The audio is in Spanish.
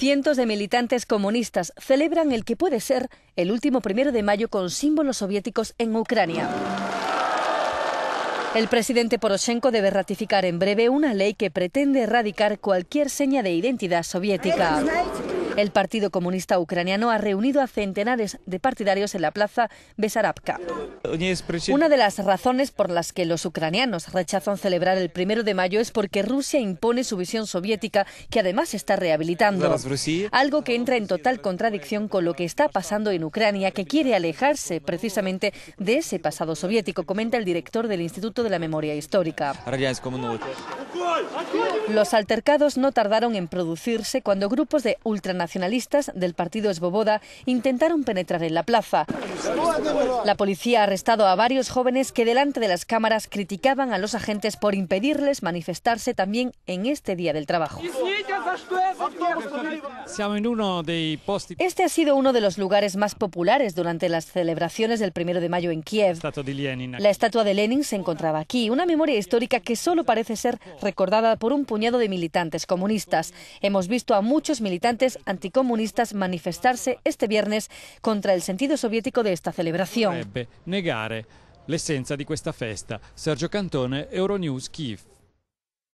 Cientos de militantes comunistas celebran el que puede ser el último primero de mayo con símbolos soviéticos en Ucrania. El presidente Poroshenko debe ratificar en breve una ley que pretende erradicar cualquier seña de identidad soviética. El Partido Comunista Ucraniano ha reunido a centenares de partidarios en la plaza Besarabka. Una de las razones por las que los ucranianos rechazan celebrar el primero de mayo es porque Rusia impone su visión soviética, que además está rehabilitando. Algo que entra en total contradicción con lo que está pasando en Ucrania, que quiere alejarse precisamente de ese pasado soviético, comenta el director del Instituto de la Memoria Histórica. Los altercados no tardaron en producirse cuando grupos de ultranacionalistas del partido Esboboda intentaron penetrar en la plaza. La policía ha arrestado a varios jóvenes que delante de las cámaras criticaban a los agentes por impedirles manifestarse también en este día del trabajo. Este ha sido uno de los lugares más populares durante las celebraciones del primero de mayo en Kiev. La estatua de Lenin se encontraba aquí, una memoria histórica que solo parece ser recordada por un puñado de militantes comunistas. Hemos visto a muchos militantes anticomunistas manifestarse este viernes contra el sentido soviético de esta celebración. Negare l'essenza di questa festa. Sergio Cantone, Euronews Kiev.